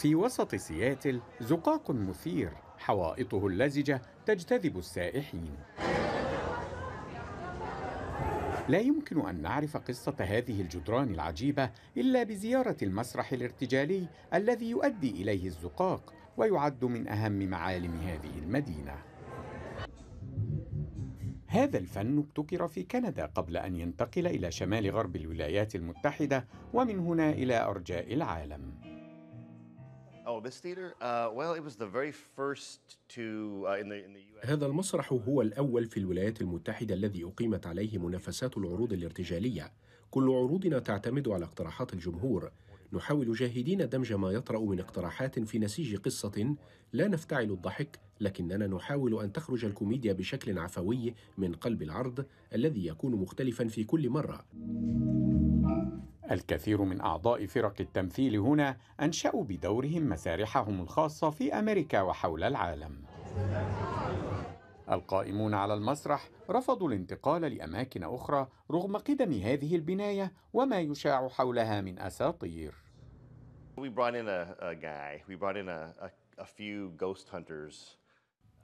في وسط سياتل زقاق مثير حوائطه اللزجه تجتذب السائحين لا يمكن ان نعرف قصه هذه الجدران العجيبه الا بزياره المسرح الارتجالي الذي يؤدي اليه الزقاق ويعد من اهم معالم هذه المدينه هذا الفن ابتكر في كندا قبل ان ينتقل الى شمال غرب الولايات المتحده ومن هنا الى ارجاء العالم Oh, this theater? Uh, well, it was the very first to uh, in the in the US. هذا المسرح هو الأول في الولايات المتحدة الذي أقيمت عليه منافسات العروض الارتجالية. كل عروضنا تعتمد على اقتراحات الجمهور. نحاول جاهدين دمج ما يطرأ من اقتراحات في نسيج قصة لا نفتعل الضحك لكننا نحاول أن تخرج الكوميديا بشكل عفوي من قلب العرض الذي يكون مختلفا في كل مرة. الكثير من أعضاء فرق التمثيل هنا أنشأوا بدورهم مسارحهم الخاصة في أمريكا وحول العالم القائمون على المسرح رفضوا الانتقال لأماكن أخرى رغم قدم هذه البناية وما يشاع حولها من أساطير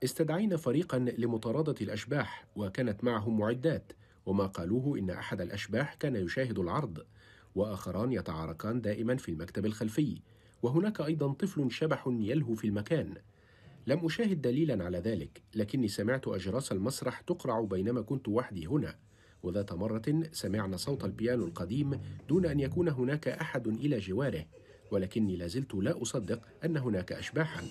استدعينا فريقا لمطاردة الأشباح وكانت معهم معدات وما قالوه إن أحد الأشباح كان يشاهد العرض وآخران يتعاركان دائما في المكتب الخلفي وهناك أيضا طفل شبح يلهو في المكان لم أشاهد دليلا على ذلك لكني سمعت أجراس المسرح تقرع بينما كنت وحدي هنا وذات مرة سمعنا صوت البيانو القديم دون أن يكون هناك أحد إلى جواره ولكني لازلت لا أصدق أن هناك أشباحا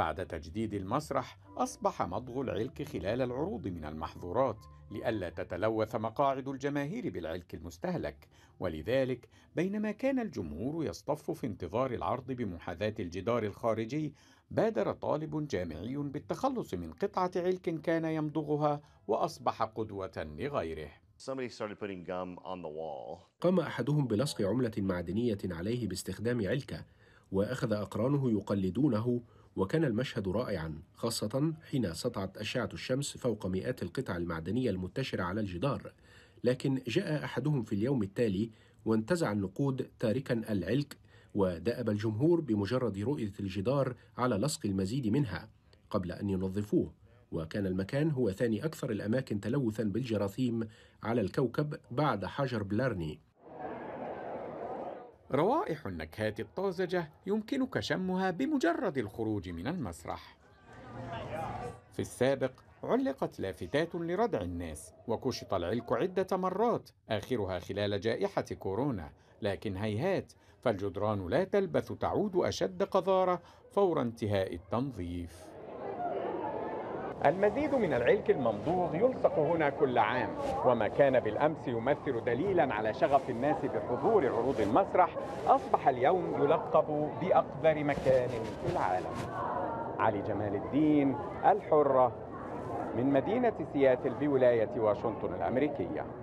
بعد تجديد المسرح أصبح مضغ العلك خلال العروض من المحظورات لئلا تتلوث مقاعد الجماهير بالعلك المستهلك ولذلك بينما كان الجمهور يصطف في انتظار العرض بمحاذاة الجدار الخارجي بادر طالب جامعي بالتخلص من قطعة علك كان يمضغها وأصبح قدوة لغيره قام أحدهم بلصق عملة معدنية عليه باستخدام علكة وأخذ أقرانه يقلدونه وكان المشهد رائعا خاصة حين سطعت أشعة الشمس فوق مئات القطع المعدنية المنتشرة على الجدار لكن جاء أحدهم في اليوم التالي وانتزع النقود تاركا العلك ودأب الجمهور بمجرد رؤية الجدار على لصق المزيد منها قبل أن ينظفوه وكان المكان هو ثاني أكثر الأماكن تلوثا بالجراثيم على الكوكب بعد حجر بلارني روائح النكهات الطازجة يمكنك شمها بمجرد الخروج من المسرح. في السابق علقت لافتات لردع الناس وكشط العلك عدة مرات آخرها خلال جائحة كورونا لكن هيهات فالجدران لا تلبث تعود أشد قذارة فور انتهاء التنظيف المزيد من العلك الممضوغ يلصق هنا كل عام وما كان بالأمس يمثل دليلا على شغف الناس بحضور عروض المسرح أصبح اليوم يلقب بأكبر مكان في العالم علي جمال الدين الحرة من مدينة سياتل بولاية واشنطن الأمريكية